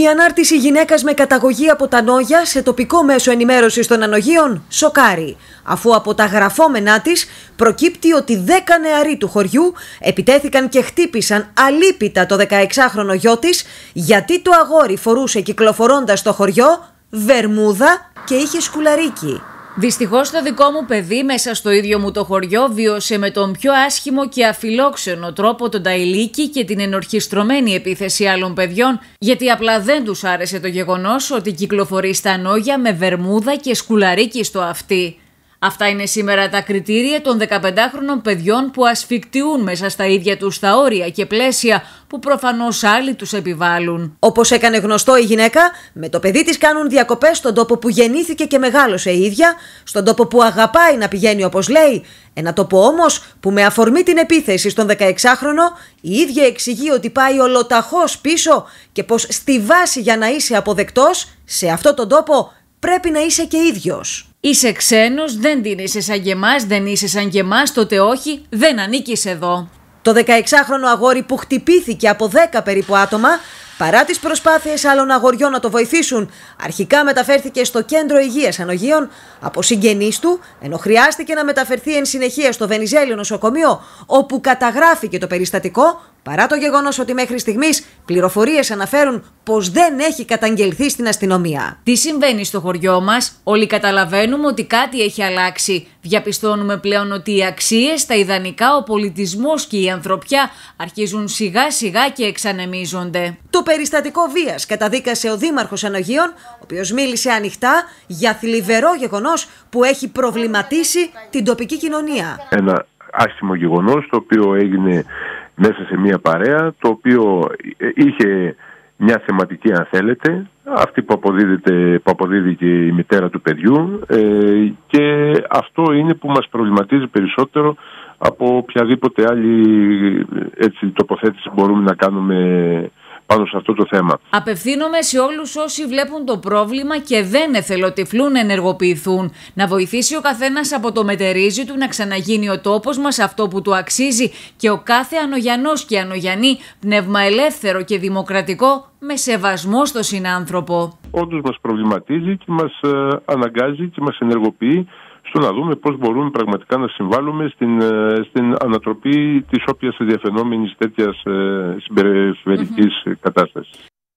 Η ανάρτηση γυναίκας με καταγωγή από τα Νόγια σε τοπικό μέσο ενημέρωσης των Ανογείων σοκάρει, αφού από τα γραφόμενά της προκύπτει ότι 10 νεαροί του χωριού επιτέθηκαν και χτύπησαν αλήπητα το 16χρονο γιο της, γιατί το αγόρι φορούσε κυκλοφορώντας στο χωριό βερμούδα και είχε σκουλαρίκι. Δυστυχώς το δικό μου παιδί μέσα στο ίδιο μου το χωριό βίωσε με τον πιο άσχημο και αφιλόξενο τρόπο τον Ταϊλίκη και την ενορχιστρωμένη επίθεση άλλων παιδιών, γιατί απλά δεν τους άρεσε το γεγονός ότι κυκλοφορεί στα νόγια με βερμούδα και σκουλαρίκι στο αυτί. Αυτά είναι σήμερα τα κριτήρια των 15χρονων παιδιών που ασφικτιούν μέσα στα ίδια τους τα όρια και πλαίσια που προφανώς άλλοι τους επιβάλλουν. Όπως έκανε γνωστό η γυναίκα, με το παιδί της κάνουν διακοπές στον τόπο που γεννήθηκε και μεγάλωσε η ίδια, στον τόπο που αγαπάει να πηγαίνει όπως λέει, ένα τόπο όμως που με αφορμή την επίθεση στον 16χρονο η ίδια εξηγεί ότι πάει ολοταχώς πίσω και πως στη βάση για να είσαι αποδεκτός σε αυτό τον τόπο πρέπει να είσαι και ίδιος. Είσαι ξένος, δεν την είσαι σαν και εμάς, δεν είσαι σαν και εμάς, τότε όχι, δεν ανήκεις εδώ. Το 16χρονο αγόρι που χτυπήθηκε από 10 περίπου άτομα, παρά τις προσπάθειες άλλων αγοριών να το βοηθήσουν, αρχικά μεταφέρθηκε στο κέντρο υγείας ανογείων από συγγενείς του, ενώ χρειάστηκε να μεταφερθεί εν συνεχεία στο Βενιζέλιο νοσοκομείο, όπου καταγράφηκε το περιστατικό παρά το γεγονός ότι μέχρι στιγμής πληροφορίες αναφέρουν πως δεν έχει καταγγελθεί στην αστυνομία. Τι συμβαίνει στο χωριό μας, όλοι καταλαβαίνουμε ότι κάτι έχει αλλάξει. Διαπιστώνουμε πλέον ότι οι αξίες τα ιδανικά, ο πολιτισμός και η ανθρωπιά αρχίζουν σιγά σιγά και εξανεμίζονται. Το περιστατικό Βίας καταδίκασε ο Δήμαρχος Ανογείων, ο οποίος μίλησε ανοιχτά για θλιβερό γεγονός που έχει προβληματίσει την τοπική κοινωνία. Ένα άσχημο γεγονός το οποίο έγινε μέσα σε μια παρέα το οποίο ε, είχε μια θεματική αν θέλετε αυτή που, αποδίδεται, και η μητέρα του παιδιού ε, και αυτό είναι που μας προβληματίζει περισσότερο από οποιαδήποτε άλλη ε, έτσι, τοποθέτηση μπορούμε να κάνουμε πάνω σε αυτό το θέμα. Απευθύνομαι σε όλους όσοι βλέπουν το πρόβλημα και δεν εθελοτυφλούν να ενεργοποιηθούν. Να βοηθήσει ο καθένας από το μετερίζει του να ξαναγίνει ο τόπος μας αυτό που του αξίζει και ο κάθε ανογιανός και ανογιανή πνεύμα ελεύθερο και δημοκρατικό με σεβασμό στο συνάνθρωπο. Όντως μας προβληματίζει και μας ε, αναγκάζει και μας ενεργοποιεί στο να δούμε πώς μπορούμε πραγματικά να συμβάλλουμε στην, ε, στην ανατροπή της όποιας διαφαινόμενης τέτοιας ε, συμπεριφερικής κατάστασης.